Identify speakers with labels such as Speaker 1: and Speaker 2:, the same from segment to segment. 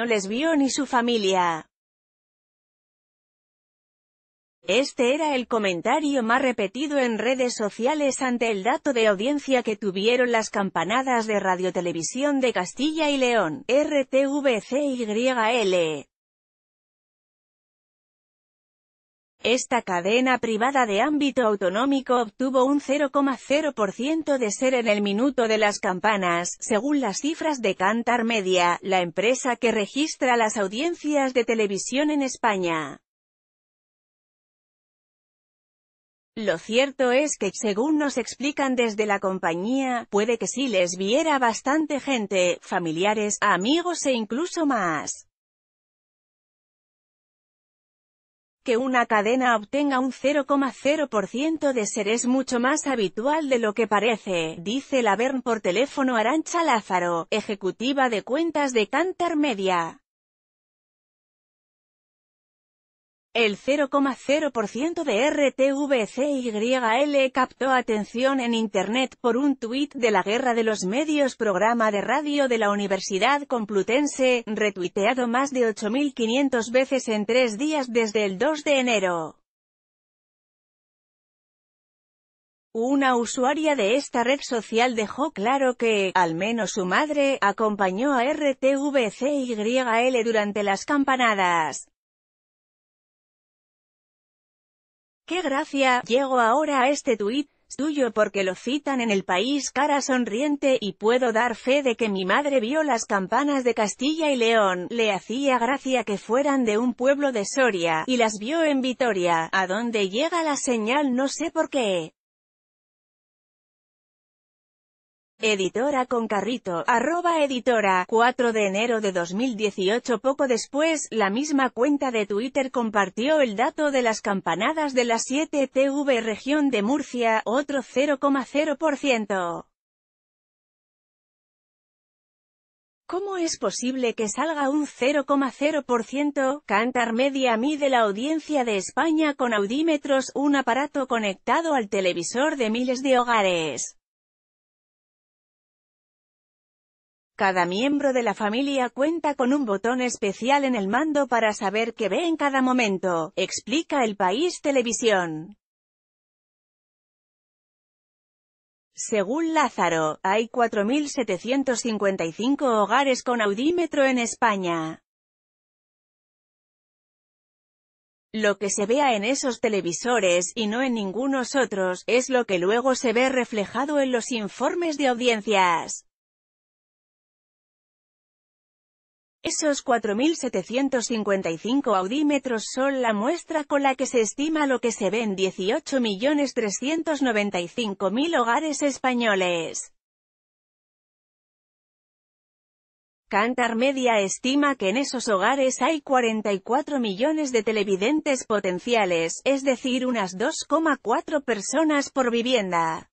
Speaker 1: no les vio ni su familia. Este era el comentario más repetido en redes sociales ante el dato de audiencia que tuvieron las campanadas de Radiotelevisión de Castilla y León, RTVCYL. Esta cadena privada de ámbito autonómico obtuvo un 0,0% de ser en el minuto de las campanas, según las cifras de Cantar Media, la empresa que registra las audiencias de televisión en España. Lo cierto es que, según nos explican desde la compañía, puede que sí les viera bastante gente, familiares, amigos e incluso más. Que una cadena obtenga un 0,0% de ser es mucho más habitual de lo que parece, dice Laverne por teléfono Arancha Lázaro, ejecutiva de cuentas de Cantar Media. El 0,0% de RTVCYL captó atención en Internet por un tuit de la Guerra de los Medios programa de radio de la Universidad Complutense, retuiteado más de 8.500 veces en tres días desde el 2 de enero. Una usuaria de esta red social dejó claro que, al menos su madre, acompañó a RTVCYL durante las campanadas. ¡Qué gracia! Llego ahora a este tuit tuyo porque lo citan en el país cara sonriente y puedo dar fe de que mi madre vio las campanas de Castilla y León, le hacía gracia que fueran de un pueblo de Soria, y las vio en Vitoria, a donde llega la señal no sé por qué. Editora con carrito, arroba editora, 4 de enero de 2018 Poco después, la misma cuenta de Twitter compartió el dato de las campanadas de las 7 TV región de Murcia, otro 0,0%. ¿Cómo es posible que salga un 0,0%? Cantar Media mide la audiencia de España con audímetros, un aparato conectado al televisor de miles de hogares. Cada miembro de la familia cuenta con un botón especial en el mando para saber qué ve en cada momento, explica El País Televisión. Según Lázaro, hay 4.755 hogares con audímetro en España. Lo que se vea en esos televisores, y no en ningunos otros, es lo que luego se ve reflejado en los informes de audiencias. Esos 4.755 audímetros son la muestra con la que se estima lo que se ve en 18.395.000 hogares españoles. Cantar Media estima que en esos hogares hay 44 millones de televidentes potenciales, es decir unas 2,4 personas por vivienda.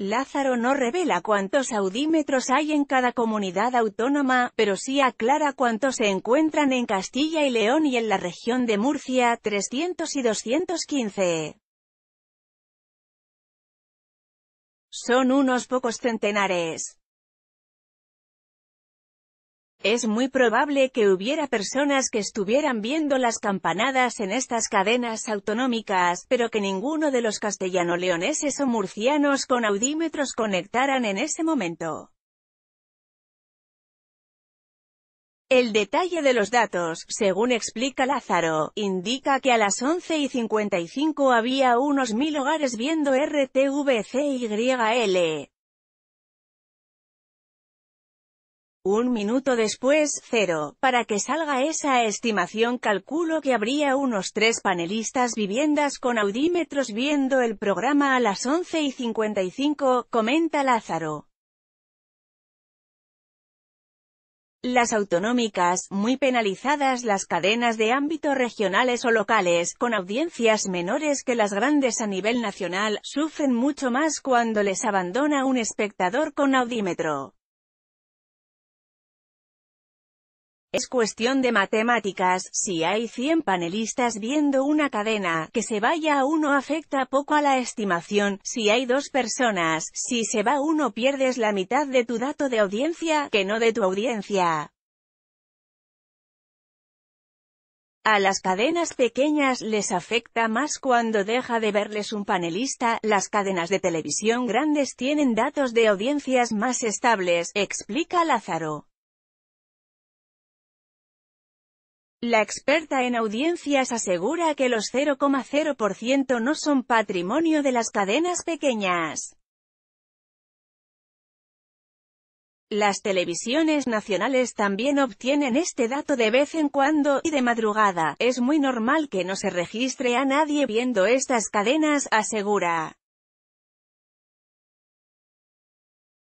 Speaker 1: Lázaro no revela cuántos audímetros hay en cada comunidad autónoma, pero sí aclara cuántos se encuentran en Castilla y León y en la región de Murcia, 300 y 215. Son unos pocos centenares. Es muy probable que hubiera personas que estuvieran viendo las campanadas en estas cadenas autonómicas, pero que ninguno de los castellano-leoneses o murcianos con audímetros conectaran en ese momento. El detalle de los datos, según explica Lázaro, indica que a las 11 y 55 había unos mil hogares viendo RTVCYL, Un minuto después, cero. Para que salga esa estimación calculo que habría unos tres panelistas viviendas con audímetros viendo el programa a las 11 y 55, comenta Lázaro. Las autonómicas, muy penalizadas las cadenas de ámbito regionales o locales, con audiencias menores que las grandes a nivel nacional, sufren mucho más cuando les abandona un espectador con audímetro. Es cuestión de matemáticas, si hay 100 panelistas viendo una cadena, que se vaya uno afecta poco a la estimación, si hay dos personas, si se va uno pierdes la mitad de tu dato de audiencia, que no de tu audiencia. A las cadenas pequeñas les afecta más cuando deja de verles un panelista, las cadenas de televisión grandes tienen datos de audiencias más estables, explica Lázaro. La experta en audiencias asegura que los 0,0% no son patrimonio de las cadenas pequeñas. Las televisiones nacionales también obtienen este dato de vez en cuando, y de madrugada, es muy normal que no se registre a nadie viendo estas cadenas, asegura.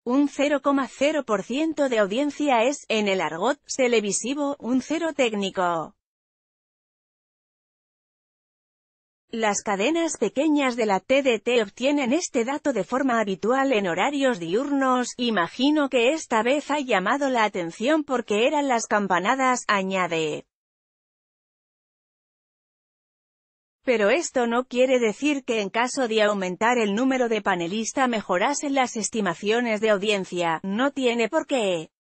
Speaker 1: Un 0,0% de audiencia es, en el argot televisivo, un cero técnico. Las cadenas pequeñas de la TDT obtienen este dato de forma habitual en horarios diurnos, imagino que esta vez ha llamado la atención porque eran las campanadas, añade. Pero esto no quiere decir que en caso de aumentar el número de panelistas mejorasen las estimaciones de audiencia, no tiene por qué.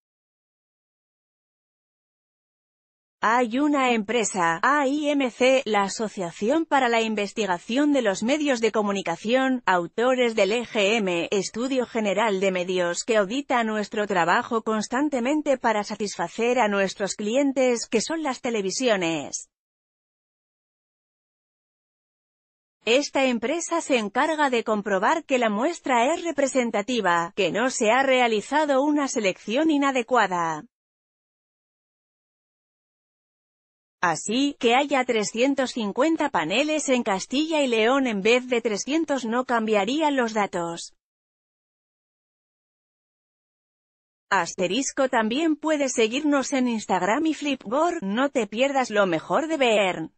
Speaker 1: Hay una empresa, AIMC, la Asociación para la Investigación de los Medios de Comunicación, autores del EGM, Estudio General de Medios, que audita nuestro trabajo constantemente para satisfacer a nuestros clientes, que son las televisiones. Esta empresa se encarga de comprobar que la muestra es representativa, que no se ha realizado una selección inadecuada. Así, que haya 350 paneles en Castilla y León en vez de 300 no cambiaría los datos. Asterisco también puedes seguirnos en Instagram y Flipboard, no te pierdas lo mejor de Bern.